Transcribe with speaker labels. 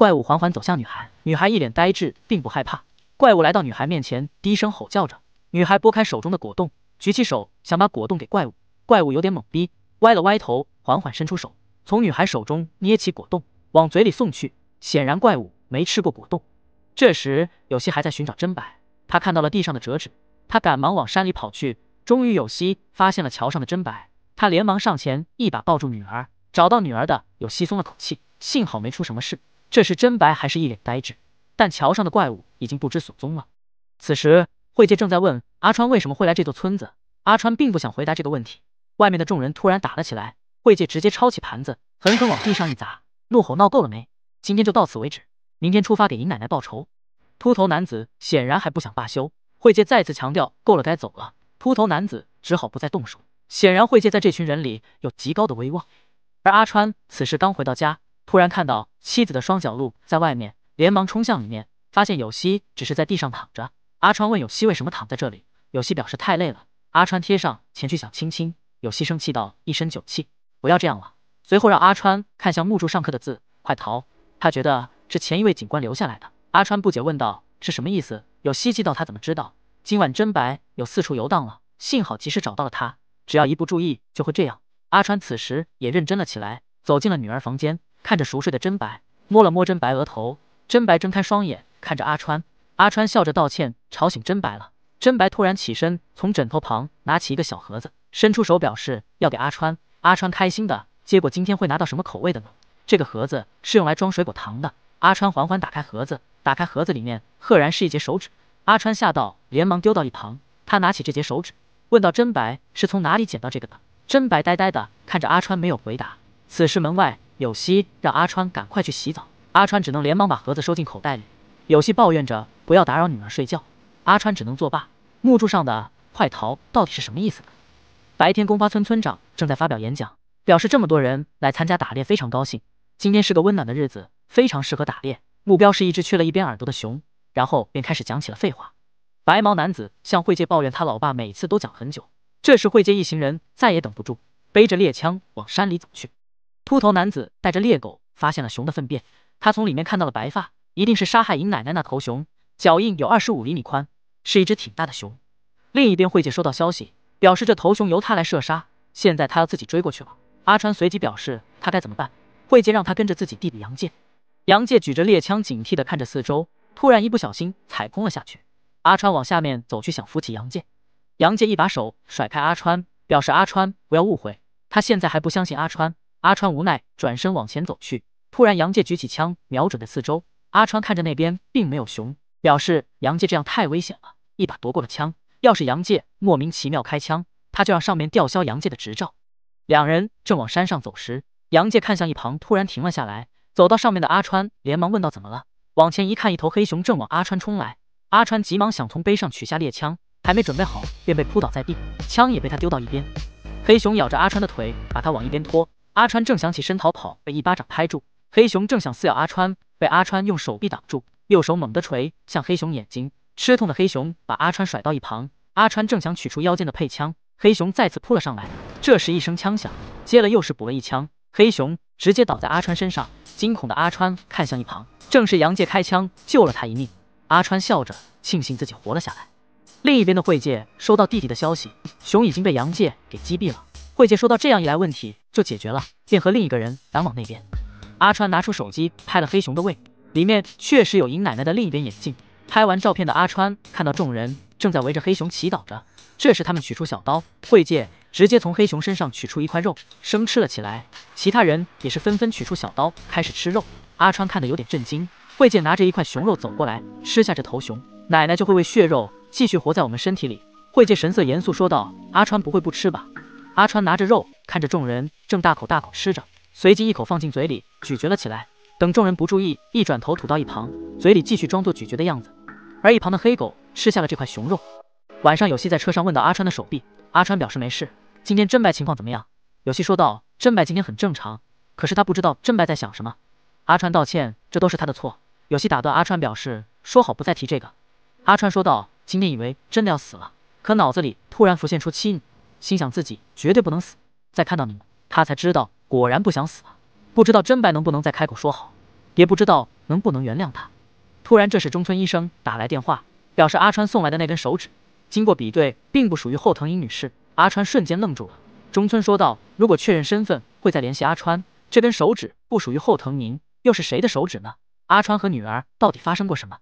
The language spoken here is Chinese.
Speaker 1: 怪物缓缓走向女孩，女孩一脸呆滞，并不害怕。怪物来到女孩面前，低声吼叫着。女孩拨开手中的果冻，举起手想把果冻给怪物。怪物有点懵逼，歪了歪头，缓缓伸出手，从女孩手中捏起果冻，往嘴里送去。显然怪物没吃过果冻。这时，有希还在寻找真白，他看到了地上的折纸，他赶忙往山里跑去。终于有希发现了桥上的真白，他连忙上前一把抱住女儿。找到女儿的有希松了口气，幸好没出什么事。这时真白还是一脸呆滞，但桥上的怪物已经不知所踪了。此时慧介正在问阿川为什么会来这座村子，阿川并不想回答这个问题。外面的众人突然打了起来，慧介直接抄起盘子狠狠往地上一砸，怒吼：“闹够了没？今天就到此为止，明天出发给尹奶奶报仇。”秃头男子显然还不想罢休，慧介再次强调：“够了，该走了。”秃头男子只好不再动手，显然慧介在这群人里有极高的威望。而阿川此时刚回到家。突然看到妻子的双脚露在外面，连忙冲向里面，发现有希只是在地上躺着。阿川问有希为什么躺在这里，有希表示太累了。阿川贴上前去想亲亲，有希生气道：“一身酒气，不要这样了。”随后让阿川看向木柱上刻的字：“快逃！”他觉得是前一位警官留下来的。阿川不解问道：“是什么意思？”有希气道：“他怎么知道今晚真白有四处游荡了？幸好及时找到了他，只要一不注意就会这样。”阿川此时也认真了起来，走进了女儿房间。看着熟睡的真白，摸了摸真白额头，真白睁开双眼，看着阿川。阿川笑着道歉，吵醒真白了。真白突然起身，从枕头旁拿起一个小盒子，伸出手表示要给阿川。阿川开心的，结果今天会拿到什么口味的呢？这个盒子是用来装水果糖的。阿川缓缓打开盒子，打开盒子里面赫然是一截手指。阿川吓到，连忙丢到一旁。他拿起这截手指，问道真白是从哪里捡到这个的？真白呆呆的看着阿川，没有回答。此时门外。有希让阿川赶快去洗澡，阿川只能连忙把盒子收进口袋里。有希抱怨着不要打扰女儿睡觉，阿川只能作罢。木柱上的“快逃”到底是什么意思呢？白天，公发村村长正在发表演讲，表示这么多人来参加打猎非常高兴。今天是个温暖的日子，非常适合打猎。目标是一只缺了一边耳朵的熊，然后便开始讲起了废话。白毛男子向会介抱怨他老爸每次都讲很久。这时，会介一行人再也等不住，背着猎枪往山里走去。秃头男子带着猎狗发现了熊的粪便，他从里面看到了白发，一定是杀害尹奶奶那头熊。脚印有二十五厘米宽，是一只挺大的熊。另一边，慧姐收到消息，表示这头熊由她来射杀。现在她要自己追过去了。阿川随即表示他该怎么办，慧姐让他跟着自己弟弟杨健。杨健举着猎枪，警惕地看着四周，突然一不小心踩空了下去。阿川往下面走去，想扶起杨健。杨健一把手甩开阿川，表示阿川不要误会，他现在还不相信阿川。阿川无奈转身往前走去，突然杨介举起枪瞄准着四周。阿川看着那边并没有熊，表示杨介这样太危险了，一把夺过了枪。要是杨介莫名其妙开枪，他就让上面吊销杨介的执照。两人正往山上走时，杨介看向一旁，突然停了下来。走到上面的阿川连忙问道：“怎么了？”往前一看，一头黑熊正往阿川冲来。阿川急忙想从背上取下猎枪，还没准备好，便被扑倒在地，枪也被他丢到一边。黑熊咬着阿川的腿，把他往一边拖。阿川正想起身逃跑，被一巴掌拍住。黑熊正想撕咬阿川，被阿川用手臂挡住，右手猛地锤向黑熊眼睛，吃痛的黑熊把阿川甩到一旁。阿川正想取出腰间的配枪，黑熊再次扑了上来。这时一声枪响，接了又是补了一枪，黑熊直接倒在阿川身上。惊恐的阿川看向一旁，正是杨介开枪救了他一命。阿川笑着庆幸自己活了下来。另一边的慧介收到弟弟的消息，熊已经被杨介给击毙了。慧介收到这样一来问题就解决了，便和另一个人赶往那边。阿川拿出手机拍了黑熊的胃，里面确实有尹奶奶的另一边眼镜。拍完照片的阿川看到众人正在围着黑熊祈祷着，这时他们取出小刀，慧介直接从黑熊身上取出一块肉生吃了起来。其他人也是纷纷取出小刀开始吃肉。阿川看得有点震惊。慧介拿着一块熊肉走过来，吃下这头熊，奶奶就会喂血肉。继续活在我们身体里，慧姐神色严肃说道：“阿川不会不吃吧？”阿川拿着肉，看着众人正大口大口吃着，随即一口放进嘴里，咀嚼了起来。等众人不注意，一转头吐到一旁，嘴里继续装作咀嚼的样子。而一旁的黑狗吃下了这块熊肉。晚上有希在车上问到阿川的手臂，阿川表示没事。今天真白情况怎么样？有希说道：“真白今天很正常，可是他不知道真白在想什么。”阿川道歉：“这都是他的错。”有希打断阿川，表示说好不再提这个。阿川说道。今天以为真的要死了，可脑子里突然浮现出七女，心想自己绝对不能死。再看到你们，他才知道果然不想死啊。不知道真白能不能再开口说好，也不知道能不能原谅他。突然，这时中村医生打来电话，表示阿川送来的那根手指经过比对，并不属于后藤英女士。阿川瞬间愣住了。中村说道：“如果确认身份，会再联系阿川。这根手指不属于后藤宁，又是谁的手指呢？阿川和女儿到底发生过什么？”